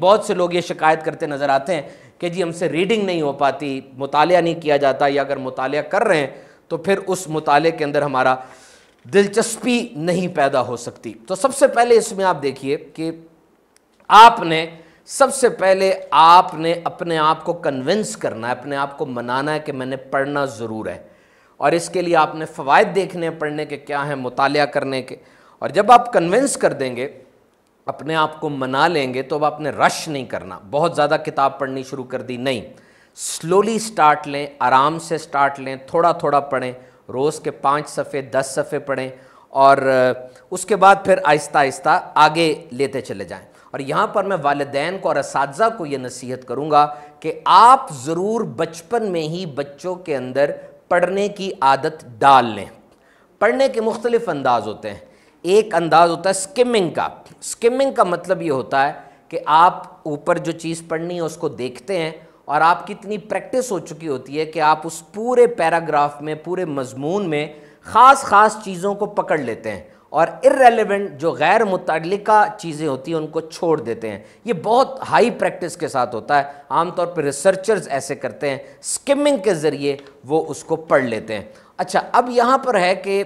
बहुत से लोग ये शिकायत करते नज़र आते हैं कि जी हमसे रीडिंग नहीं हो पाती मुताल नहीं किया जाता या अगर मुताल कर रहे हैं तो फिर उस मुताल के अंदर हमारा दिलचस्पी नहीं पैदा हो सकती तो सबसे पहले इसमें आप देखिए कि आपने सबसे पहले आपने अपने आप को कन्विंस करना है अपने आप को मनाना है कि मैंने पढ़ना ज़रूर है और इसके लिए आपने फ़वाद देखने पढ़ने के क्या हैं मुताल करने के और जब आप कन्विंस कर देंगे अपने आप को मना लेंगे तो अब आपने रश नहीं करना बहुत ज़्यादा किताब पढ़नी शुरू कर दी नहीं स्लोली स्टार्ट लें आराम से स्टार्ट लें थोड़ा थोड़ा पढ़ें रोज़ के पाँच सफ़े दस सफ़े पढ़ें और उसके बाद फिर आहिस्ता आहिस्ता आगे लेते चले जाएं और यहाँ पर मैं वालदेन को और इस को ये नसीहत करूँगा कि आप ज़रूर बचपन में ही बच्चों के अंदर पढ़ने की आदत डाल लें पढ़ने के मुख्तलिफ़ अंदाज होते हैं एक अंदाज होता है स्किमिंग का स्किमिंग का मतलब ये होता है कि आप ऊपर जो चीज़ पढ़नी है उसको देखते हैं और आपकी इतनी प्रैक्टिस हो चुकी होती है कि आप उस पूरे पैराग्राफ में पूरे मजमून में ख़ास ख़ास चीज़ों को पकड़ लेते हैं और इरेलीवेंट जो गैर मुतलिका चीज़ें होती हैं उनको छोड़ देते हैं ये बहुत हाई प्रैक्टिस के साथ होता है आमतौर पर रिसर्चर्स ऐसे करते हैं स्किमिंग के ज़रिए वो उसको पढ़ लेते हैं अच्छा अब यहाँ पर है कि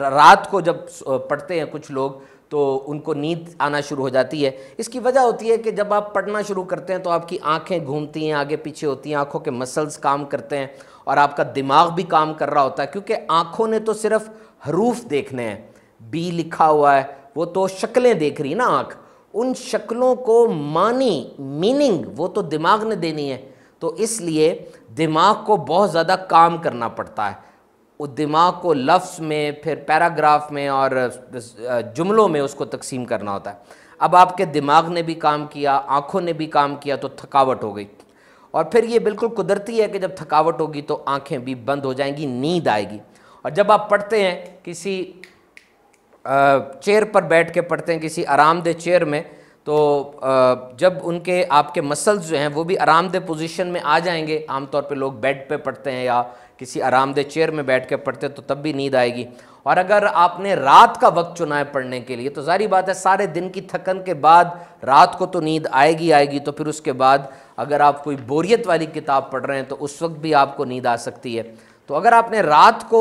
रात को जब पढ़ते हैं कुछ लोग तो उनको नींद आना शुरू हो जाती है इसकी वजह होती है कि जब आप पढ़ना शुरू करते हैं तो आपकी आंखें घूमती हैं आगे पीछे होती हैं आंखों के मसल्स काम करते हैं और आपका दिमाग भी काम कर रहा होता है क्योंकि आंखों ने तो सिर्फ हरूफ देखने हैं बी लिखा हुआ है वो तो शक्लें देख रही ना आँख उन शक्लों को मानी मीनिंग वो तो दिमाग ने देनी है तो इसलिए दिमाग को बहुत ज़्यादा काम करना पड़ता है वो दिमाग को लफ्स में फिर पैराग्राफ में और जुमलों में उसको तकसीम करना होता है अब आपके दिमाग ने भी काम किया आँखों ने भी काम किया तो थकावट हो गई और फिर ये बिल्कुल कुदरती है कि जब थकावट होगी तो आँखें भी बंद हो जाएंगी नींद आएगी और जब आप पढ़ते हैं किसी चेयर पर बैठ के पढ़ते हैं किसी आरामदेह चेयर में तो जब उनके आपके मसल्स जो हैं वो भी आरामदेह पोजीशन में आ जाएंगे आमतौर पे लोग बेड पे पढ़ते हैं या किसी आरामदेह चेयर में बैठ के पढ़ते हैं तो तब भी नींद आएगी और अगर आपने रात का वक्त चुना है पढ़ने के लिए तो जारी बात है सारे दिन की थकन के बाद रात को तो नींद आएगी आएगी तो फिर उसके बाद अगर आप कोई बोरियत वाली किताब पढ़ रहे हैं तो उस वक्त भी आपको नींद आ सकती है तो अगर आपने रात को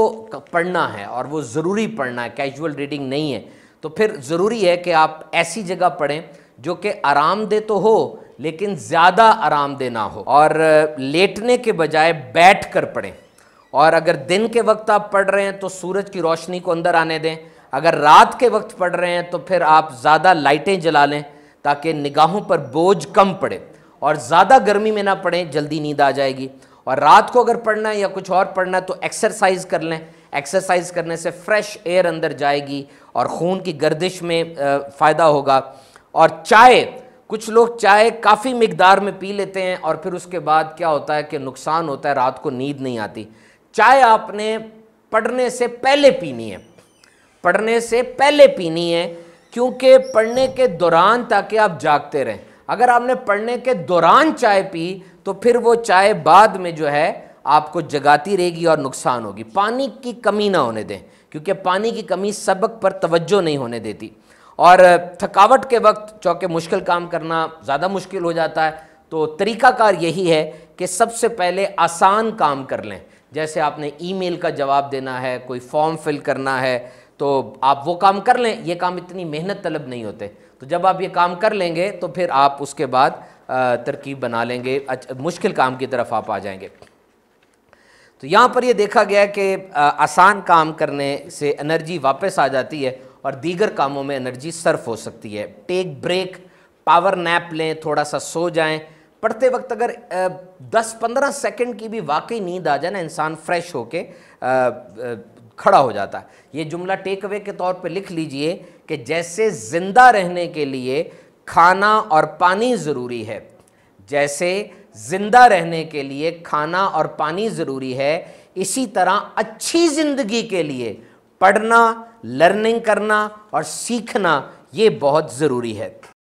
पढ़ना है और वो ज़रूरी पढ़ना है कैजुअल रीडिंग नहीं है तो फिर ज़रूरी है कि आप ऐसी जगह पढ़ें जो कि दे तो हो लेकिन ज़्यादा आरामदेह ना हो और लेटने के बजाय बैठ कर पढ़ें और अगर दिन के वक्त आप पढ़ रहे हैं तो सूरज की रोशनी को अंदर आने दें अगर रात के वक्त पढ़ रहे हैं तो फिर आप ज़्यादा लाइटें जला लें ताकि निगाहों पर बोझ कम पड़े और ज़्यादा गर्मी में ना पड़ें जल्दी नींद आ जाएगी और रात को अगर पढ़ना है या कुछ और पढ़ना है तो एक्सरसाइज कर लें एक्सरसाइज करने से फ्रेश एयर अंदर जाएगी और खून की गर्दिश में फ़ायदा होगा और चाय कुछ लोग चाय काफ़ी मकदार में पी लेते हैं और फिर उसके बाद क्या होता है कि नुकसान होता है रात को नींद नहीं आती चाय आपने पढ़ने से पहले पीनी है पढ़ने से पहले पीनी है क्योंकि पढ़ने के दौरान ताकि आप जागते रहें अगर आपने पढ़ने के दौरान चाय पी तो फिर वो चाय बाद में जो है आपको जगाती रहेगी और नुकसान होगी पानी की कमी ना होने दें क्योंकि पानी की कमी सबक पर तवज्जो नहीं होने देती और थकावट के वक्त चौके मुश्किल काम करना ज़्यादा मुश्किल हो जाता है तो तरीकाकार यही है कि सबसे पहले आसान काम कर लें जैसे आपने ईमेल का जवाब देना है कोई फॉर्म फिल करना है तो आप वो काम कर लें ये काम इतनी मेहनत तलब नहीं होते तो जब आप ये काम कर लेंगे तो फिर आप उसके बाद तरकीब बना लेंगे मुश्किल काम की तरफ आप आ जाएंगे तो यहाँ पर ये देखा गया कि आसान काम करने से एनर्जी वापस आ जाती है और दीगर कामों में एनर्जी सर्फ हो सकती है टेक ब्रेक पावर नैप लें थोड़ा सा सो जाएं पढ़ते वक्त अगर दस पंद्रह सेकंड की भी वाकई नींद आ जाए ना इंसान फ्रेश होके खड़ा हो जाता है ये जुमला टेक अवे के तौर पे लिख लीजिए कि जैसे ज़िंदा रहने के लिए खाना और पानी ज़रूरी है जैसे ज़िंदा रहने के लिए खाना और पानी ज़रूरी है इसी तरह अच्छी ज़िंदगी के लिए पढ़ना लर्निंग करना और सीखना ये बहुत ज़रूरी है